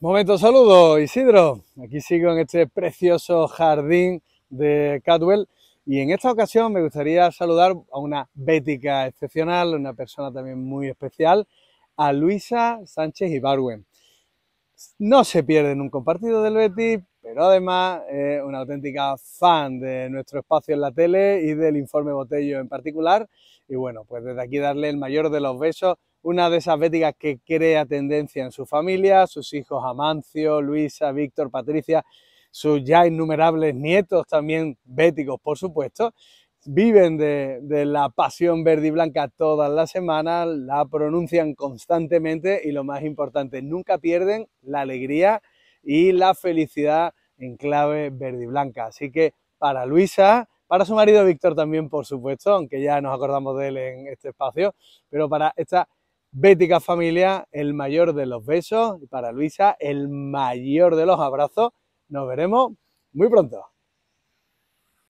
Momento saludo, Isidro. Aquí sigo en este precioso jardín de Cadwell y en esta ocasión me gustaría saludar a una bética excepcional, una persona también muy especial, a Luisa Sánchez Ibarwen. No se pierde un compartido del Betis, pero además es una auténtica fan de nuestro espacio en la tele y del informe Botello en particular. Y bueno, pues desde aquí darle el mayor de los besos una de esas béticas que crea tendencia en su familia, sus hijos Amancio, Luisa, Víctor, Patricia, sus ya innumerables nietos también béticos, por supuesto, viven de, la pasión verde y blanca todas las semanas, la pronuncian constantemente y lo más importante, nunca pierden la alegría y la felicidad en clave verde y blanca. Así que para Luisa, para su marido Víctor también, por supuesto, aunque ya nos acordamos de él en este espacio, pero para esta Bética familia, el mayor de los besos y para Luisa, el mayor de los abrazos. Nos veremos muy pronto.